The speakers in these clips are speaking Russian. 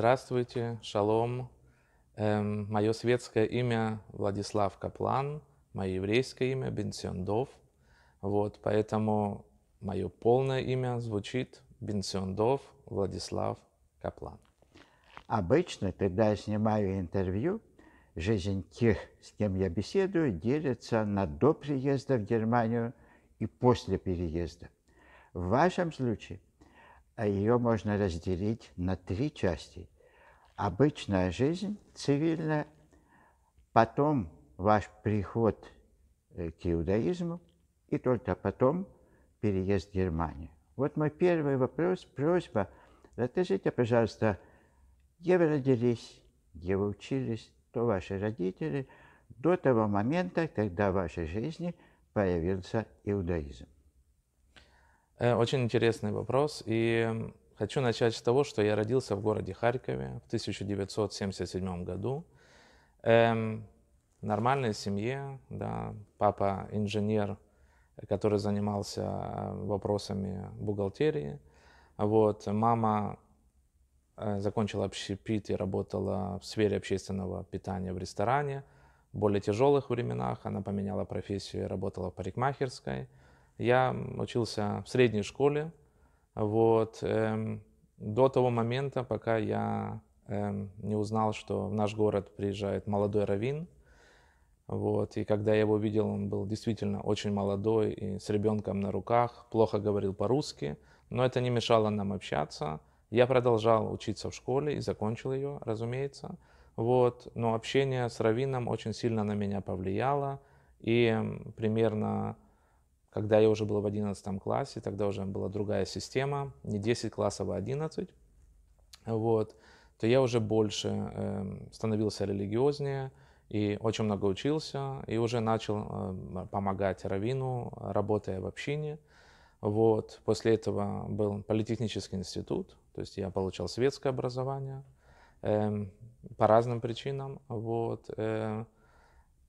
Здравствуйте, шалом. Эм, мое светское имя Владислав Каплан, мое еврейское имя Бенсиондов. Вот, поэтому мое полное имя звучит Бенсиондов Владислав Каплан. Обычно, когда я снимаю интервью, жизнь тех, с кем я беседую, делится на до приезда в Германию и после переезда. В вашем случае – а ее можно разделить на три части. Обычная жизнь цивильная, потом ваш приход э, к иудаизму, и только потом переезд в Германию. Вот мой первый вопрос, просьба. Расскажите, пожалуйста, где вы родились, где вы учились, кто ваши родители, до того момента, когда в вашей жизни появился иудаизм. Э, очень интересный вопрос. И хочу начать с того, что я родился в городе Харькове в 1977 году. Эм, нормальной семье, да, папа инженер, который занимался вопросами бухгалтерии. Вот, мама э, закончила общепит и работала в сфере общественного питания в ресторане. В более тяжелых временах она поменяла профессию и работала в парикмахерской – я учился в средней школе, вот, эм, до того момента, пока я эм, не узнал, что в наш город приезжает молодой раввин, вот, и когда я его видел, он был действительно очень молодой и с ребенком на руках, плохо говорил по-русски, но это не мешало нам общаться. Я продолжал учиться в школе и закончил ее, разумеется. Вот. Но общение с Равином очень сильно на меня повлияло. И примерно когда я уже был в 11 классе, тогда уже была другая система, не 10 классов, а 11, вот, то я уже больше э, становился религиознее и очень много учился, и уже начал э, помогать Равину, работая в общине. Вот. После этого был политехнический институт, то есть я получал светское образование э, по разным причинам. Вот, э,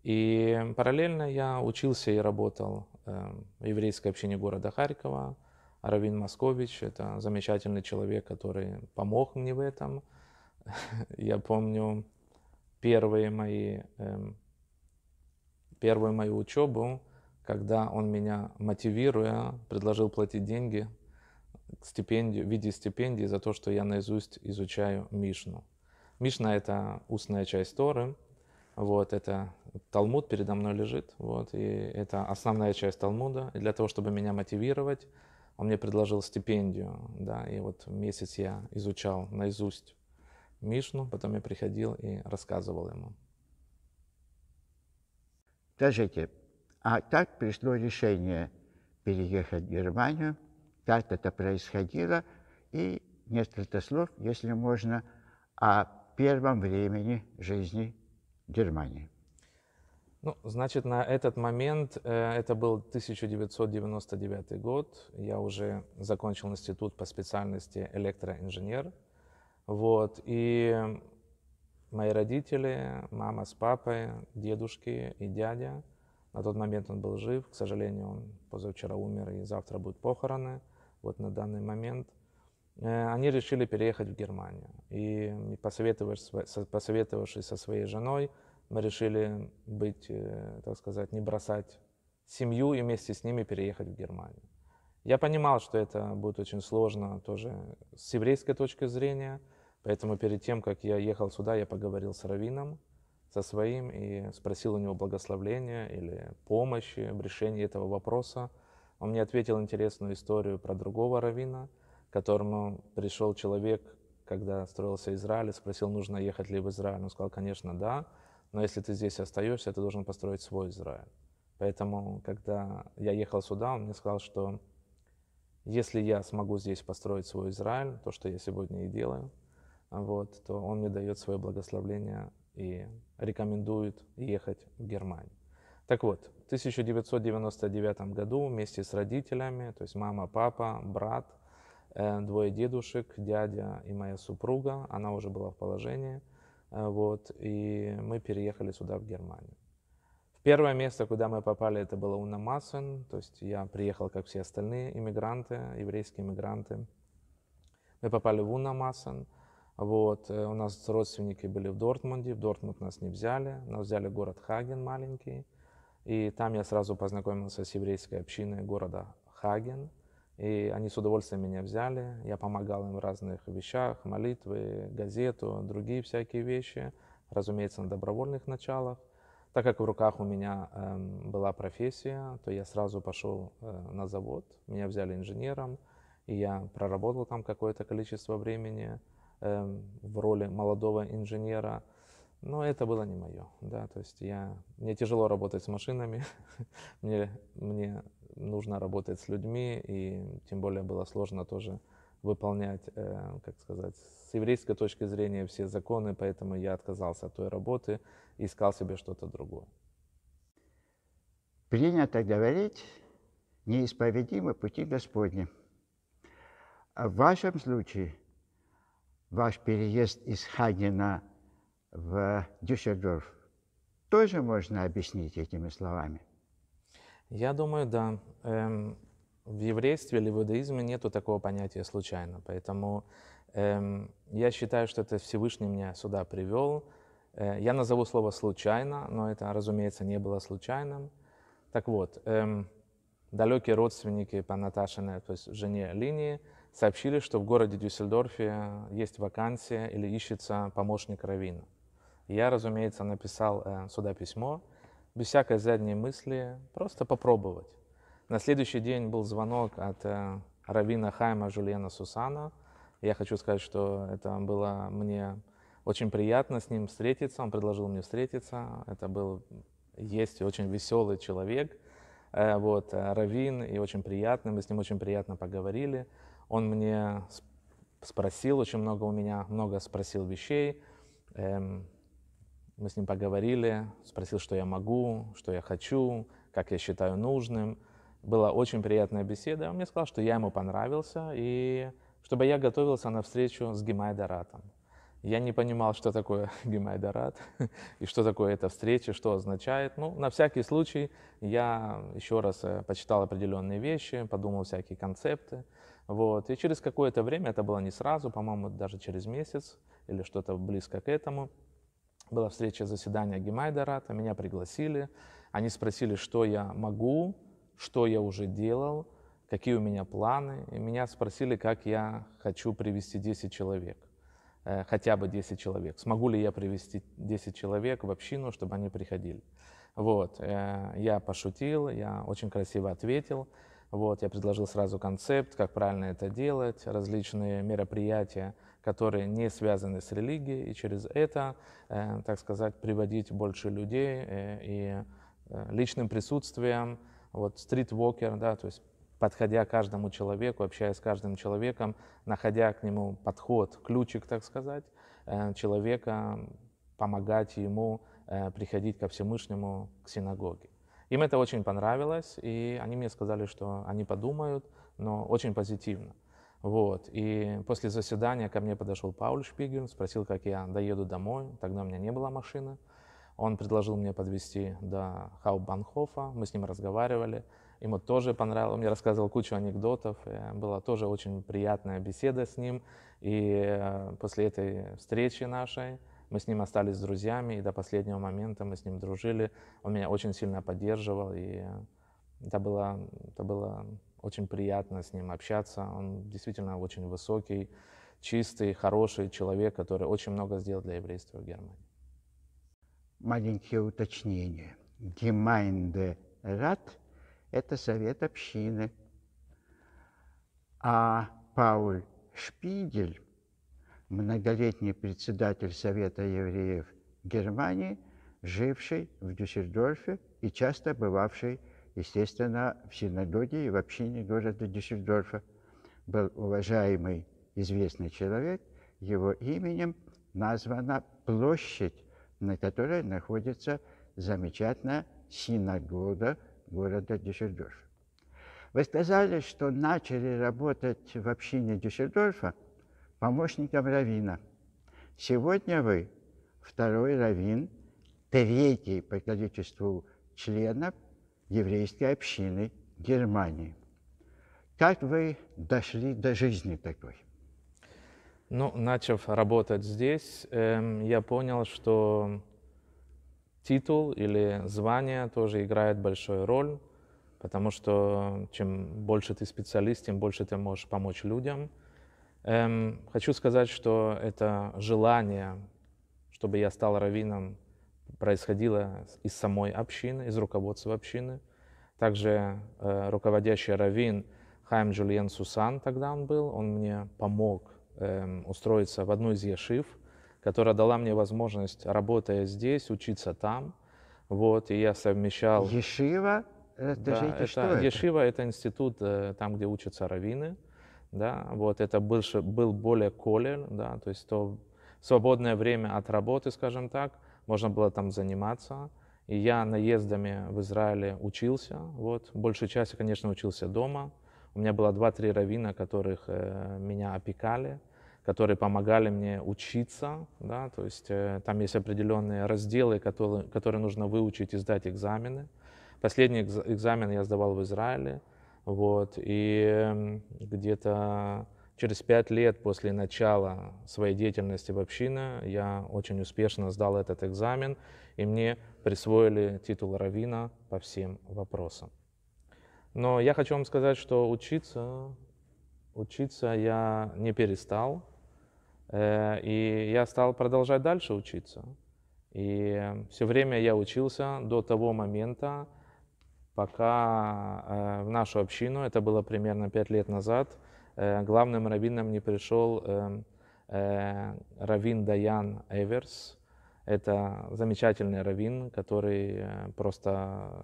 и параллельно я учился и работал Эм, еврейской общине города Харькова. Равин Москович – это замечательный человек, который помог мне в этом. Я помню первые мои, эм, первую мою учебу, когда он меня, мотивируя, предложил платить деньги стипендию, в виде стипендии за то, что я наизусть изучаю Мишну. Мишна – это устная часть Торы – вот, это Талмуд передо мной лежит, вот, и это основная часть Талмуда. И для того, чтобы меня мотивировать, он мне предложил стипендию, да, и вот месяц я изучал наизусть Мишну, потом я приходил и рассказывал ему. Скажите, а как пришло решение переехать в Германию, как это происходило, и несколько слов, если можно, о первом времени жизни Германии. Ну, значит, на этот момент, э, это был 1999 год, я уже закончил институт по специальности электроинженер. Вот, и мои родители, мама с папой, дедушки и дядя, на тот момент он был жив, к сожалению, он позавчера умер, и завтра будут похороны. Вот на данный момент – Э, они решили переехать в Германию. И посоветовавшись, посоветовавшись со своей женой, мы решили быть, э, так сказать, не бросать семью и вместе с ними переехать в Германию. Я понимал, что это будет очень сложно тоже с еврейской точки зрения, поэтому перед тем, как я ехал сюда, я поговорил с Равином, со своим, и спросил у него благословления или помощи в решении этого вопроса. Он мне ответил интересную историю про другого Равина – к которому пришел человек, когда строился Израиль, спросил, нужно ехать ли в Израиль. Он сказал, конечно, да, но если ты здесь остаешься, ты должен построить свой Израиль. Поэтому, когда я ехал сюда, он мне сказал, что если я смогу здесь построить свой Израиль, то, что я сегодня и делаю, вот, то он мне дает свое благословление и рекомендует ехать в Германию. Так вот, в 1999 году вместе с родителями, то есть мама, папа, брат – Э, двое дедушек, дядя и моя супруга, она уже была в положении, э, вот, и мы переехали сюда, в Германию. В Первое место, куда мы попали, это было Унамасен, то есть я приехал, как все остальные иммигранты, еврейские иммигранты. Мы попали в Унамасен, вот, э, у нас родственники были в Дортмунде, в Дортмунд нас не взяли, нас взяли город Хаген маленький, и там я сразу познакомился с еврейской общиной города Хаген, и они с удовольствием меня взяли. Я помогал им в разных вещах, молитвы, газету, другие всякие вещи. Разумеется, на добровольных началах. Так как в руках у меня э, была профессия, то я сразу пошел э, на завод. Меня взяли инженером, и я проработал там какое-то количество времени э, в роли молодого инженера. Но это было не мое, да, то есть я, мне тяжело работать с машинами, мне, мне нужно работать с людьми, и тем более было сложно тоже выполнять, э, как сказать, с еврейской точки зрения все законы, поэтому я отказался от той работы и искал себе что-то другое. Принято говорить, неисповедимы пути Господни. А в вашем случае ваш переезд из Хагена в Дюссельдорф тоже можно объяснить этими словами – я думаю, да. Эм, в еврействе или в иудаизме нету такого понятия случайно. Поэтому эм, я считаю, что это Всевышний меня сюда привел. Э, я назову слово «случайно», но это, разумеется, не было случайным. Так вот, эм, далекие родственники по Наташиной, то есть жене линии, сообщили, что в городе Дюссельдорфе э, есть вакансия или ищется помощник Равина. Я, разумеется, написал э, сюда письмо – без всякой задней мысли, просто попробовать. На следующий день был звонок от э, Равина Хайма Жульена Сусана. Я хочу сказать, что это было мне очень приятно с ним встретиться. Он предложил мне встретиться. Это был есть очень веселый человек, э, вот, э, Равин, и очень приятно. Мы с ним очень приятно поговорили. Он мне спросил очень много у меня, много спросил вещей. Эм, мы с ним поговорили, спросил, что я могу, что я хочу, как я считаю нужным. Была очень приятная беседа. Он мне сказал, что я ему понравился, и чтобы я готовился на встречу с Гимай Я не понимал, что такое Гимай и что такое эта встреча, что означает. Ну, на всякий случай я еще раз э, почитал определенные вещи, подумал всякие концепты. Вот. И через какое-то время, это было не сразу, по-моему, даже через месяц или что-то близко к этому, была встреча заседания Гемайдарата, меня пригласили. Они спросили, что я могу, что я уже делал, какие у меня планы. И меня спросили, как я хочу привести 10 человек, э, хотя бы 10 человек. Смогу ли я привести 10 человек в общину, чтобы они приходили. Вот, э, я пошутил, я очень красиво ответил. Вот, я предложил сразу концепт, как правильно это делать, различные мероприятия – которые не связаны с религией, и через это, э, так сказать, приводить больше людей э, и э, личным присутствием, вот стритвокер, да, то есть подходя к каждому человеку, общаясь с каждым человеком, находя к нему подход, ключик, так сказать, э, человека, помогать ему э, приходить ко Всевышнему, к синагоге. Им это очень понравилось, и они мне сказали, что они подумают, но очень позитивно. Вот. И после заседания ко мне подошел Пауль Шпигер, спросил, как я доеду домой. Тогда у меня не было машины. Он предложил мне подвести до Хаубанхофа. Мы с ним разговаривали. Ему тоже понравилось. Он мне рассказывал кучу анекдотов. Э, была тоже очень приятная беседа с ним. И э, после этой встречи нашей мы с ним остались друзьями. И до последнего момента мы с ним дружили. Он меня очень сильно поддерживал. И э, это было, это было очень приятно с ним общаться. Он действительно очень высокий, чистый, хороший человек, который очень много сделал для еврейства в Германии. Маленькие уточнения. Гемайнде Рат – это совет общины. А Пауль Шпигель, многолетний председатель Совета евреев Германии, живший в Дюссельдорфе и часто бывавший естественно, в синагоге и в общине города Дюссельдорфа был уважаемый известный человек, его именем названа площадь, на которой находится замечательная синагога города Дюссельдорфа. Вы сказали, что начали работать в общине Дюссельдорфа помощником равина. Сегодня вы второй равин, третий по количеству членов – еврейской общины Германии. Как вы дошли до жизни такой? Ну, начав работать здесь, эм, я понял, что титул или звание тоже играет большую роль, потому что чем больше ты специалист, тем больше ты можешь помочь людям. Эм, хочу сказать, что это желание, чтобы я стал раввином, происходило из самой общины, из руководства общины. Также э, руководящий раввин Хайм Джульен Сусан тогда он был, он мне помог э, устроиться в одну из Ешив, которая дала мне возможность, работая здесь, учиться там. Вот, и я совмещал... Ешива? Это да, это, что это? Ешива — это институт, э, там, где учатся раввины. Да, вот, это был, был более колер, да, то есть то свободное время от работы, скажем так — можно было там заниматься. И я наездами в Израиле учился. Вот. Большую часть, конечно, учился дома. У меня было два-три равина, которых э, меня опекали, которые помогали мне учиться. Да? То есть э, там есть определенные разделы, которые, которые нужно выучить и сдать экзамены. Последний экзамен я сдавал в Израиле. Вот. И где-то Через пять лет после начала своей деятельности в общине я очень успешно сдал этот экзамен, и мне присвоили титул равина по всем вопросам. Но я хочу вам сказать, что учиться, учиться я не перестал, э, и я стал продолжать дальше учиться. И все время я учился до того момента, пока э, в нашу общину, это было примерно пять лет назад, Э, главным раввином не пришел эм, э, раввин Даян Эверс. Это замечательный раввин, который э, просто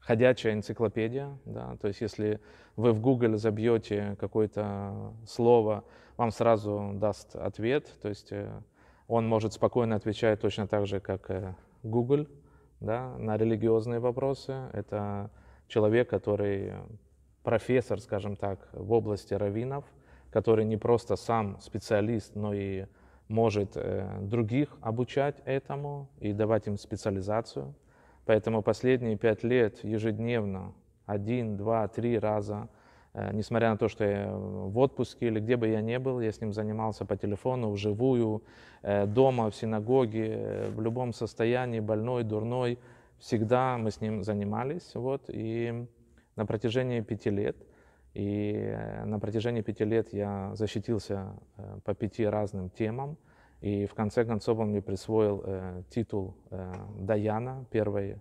ходячая энциклопедия. Да? То есть если вы в Google забьете какое-то слово, вам сразу даст ответ. То есть он может спокойно отвечать точно так же, как Google да, на религиозные вопросы. Это человек, который профессор, скажем так, в области раввинов, который не просто сам специалист, но и может э, других обучать этому и давать им специализацию. Поэтому последние пять лет ежедневно, один, два, три раза, э, несмотря на то, что я э, в отпуске или где бы я ни был, я с ним занимался по телефону, вживую, дома, в синагоге, в любом состоянии, больной, дурной, всегда мы с ним занимались. Вот, и на протяжении пяти лет. И э, на протяжении пяти лет я защитился э, по пяти разным темам. И в конце концов он мне присвоил э, титул Даяна первой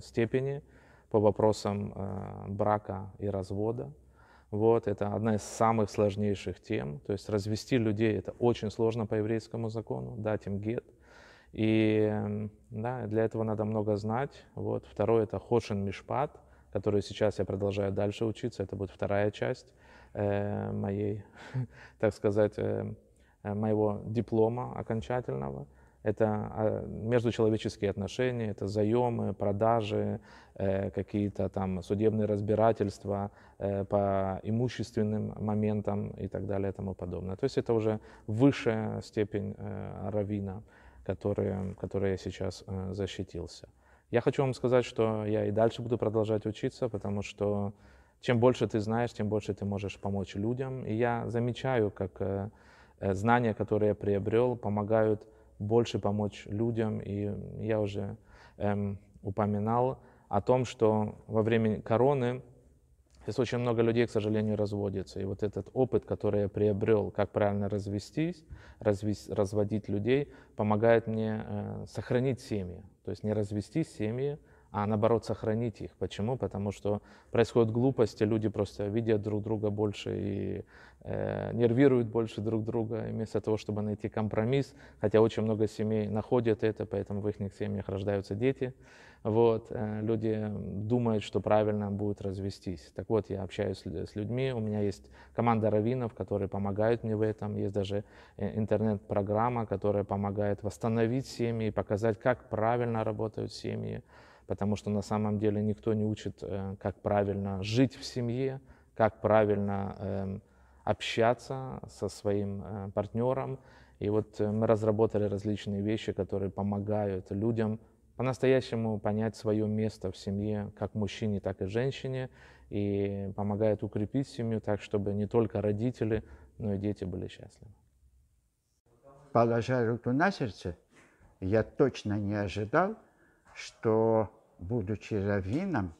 степени по вопросам брака и развода. Вот, это одна из самых сложнейших тем. То есть развести людей это очень сложно по еврейскому закону, дать им гет. И да, для этого надо много знать. Вот. Второе это хошин мишпат – которую сейчас я продолжаю дальше учиться. Это будет вторая часть э, моей, так сказать, э, э, моего диплома окончательного. Это а, междучеловеческие отношения, это заемы, продажи, э, какие-то там судебные разбирательства э, по имущественным моментам и так далее и тому подобное. То есть это уже высшая степень равина, который, который я сейчас защитился. Я хочу вам сказать, что я и дальше буду продолжать учиться, потому что чем больше ты знаешь, тем больше ты можешь помочь людям. И я замечаю, как э, э, знания, которые я приобрел, помогают больше помочь людям. И я уже эм, упоминал о том, что во время короны Здесь очень много людей, к сожалению, разводятся. И вот этот опыт, который я приобрел, как правильно развестись, развес, разводить людей, помогает мне э, сохранить семьи. То есть не развести семьи, а наоборот сохранить их. Почему? Потому что происходят глупости, люди просто видят друг друга больше и э, нервируют больше друг друга, вместо того, чтобы найти компромисс, хотя очень много семей находят это, поэтому в их семьях рождаются дети, вот, э, люди думают, что правильно будет развестись. Так вот, я общаюсь с людьми, у меня есть команда раввинов, которые помогают мне в этом, есть даже э, интернет-программа, которая помогает восстановить семьи, показать, как правильно работают семьи, потому что на самом деле никто не учит, э, как правильно жить в семье, как правильно эм, общаться со своим э, партнером. И вот э, мы разработали различные вещи, которые помогают людям по-настоящему понять свое место в семье, как мужчине, так и женщине, и помогает укрепить семью так, чтобы не только родители, но и дети были счастливы. Положа руку на сердце, я точно не ожидал, что будучи раввином,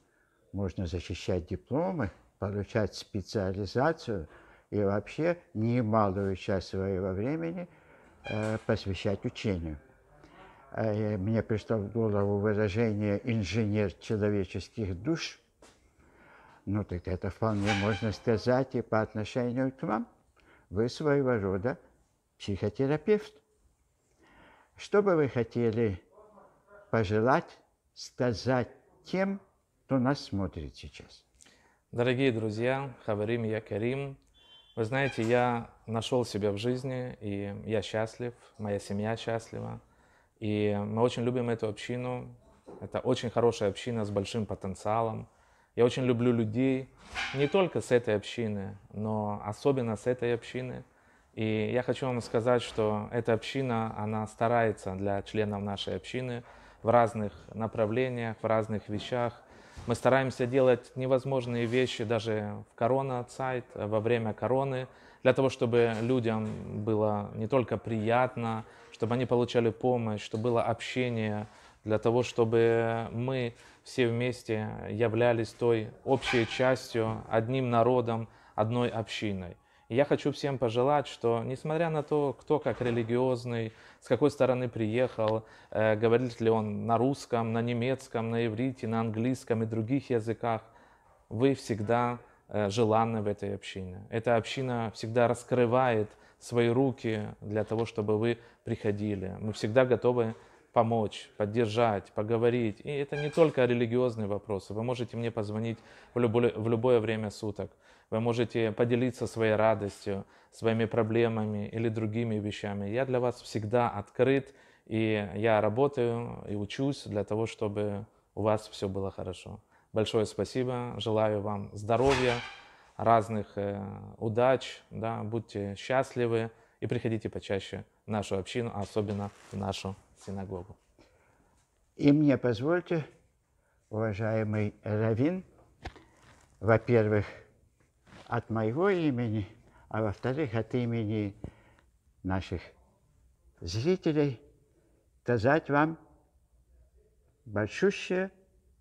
можно защищать дипломы, получать специализацию и вообще немалую часть своего времени э, посвящать учению. Э, и мне пришло в голову выражение «инженер человеческих душ», ну, так это вполне можно сказать и по отношению к вам. Вы своего рода психотерапевт. Что бы вы хотели пожелать сказать тем, кто нас смотрит сейчас. Дорогие друзья, Хаварим Я Карим, вы знаете, я нашел себя в жизни, и я счастлив, моя семья счастлива, и мы очень любим эту общину, это очень хорошая община с большим потенциалом. Я очень люблю людей, не только с этой общины, но особенно с этой общины. И я хочу вам сказать, что эта община, она старается для членов нашей общины – в разных направлениях, в разных вещах. Мы стараемся делать невозможные вещи даже в корона-сайт, во время короны, для того, чтобы людям было не только приятно, чтобы они получали помощь, чтобы было общение, для того, чтобы мы все вместе являлись той общей частью, одним народом, одной общиной я хочу всем пожелать, что несмотря на то, кто как религиозный, с какой стороны приехал, э, говорит ли он на русском, на немецком, на иврите, на английском и других языках, вы всегда э, желанны в этой общине. Эта община всегда раскрывает свои руки для того, чтобы вы приходили. Мы всегда готовы помочь, поддержать, поговорить. И это не только религиозные вопросы. Вы можете мне позвонить в любое, в любое время суток. Вы можете поделиться своей радостью, своими проблемами или другими вещами. Я для вас всегда открыт, и я работаю и учусь для того, чтобы у вас все было хорошо. Большое спасибо, желаю вам здоровья, разных э, удач, да, будьте счастливы и приходите почаще в нашу общину, особенно в нашу синагогу. И мне позвольте, уважаемый Равин, во-первых, от моего имени, а во-вторых, от имени наших зрителей, сказать вам большущее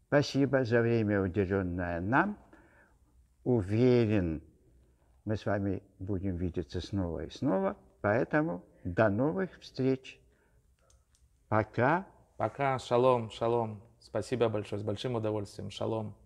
спасибо за время, уделенное нам. Уверен, мы с вами будем видеться снова и снова, поэтому до новых встреч! Пока. Пока. Шалом, шалом. Спасибо большое. С большим удовольствием. Шалом.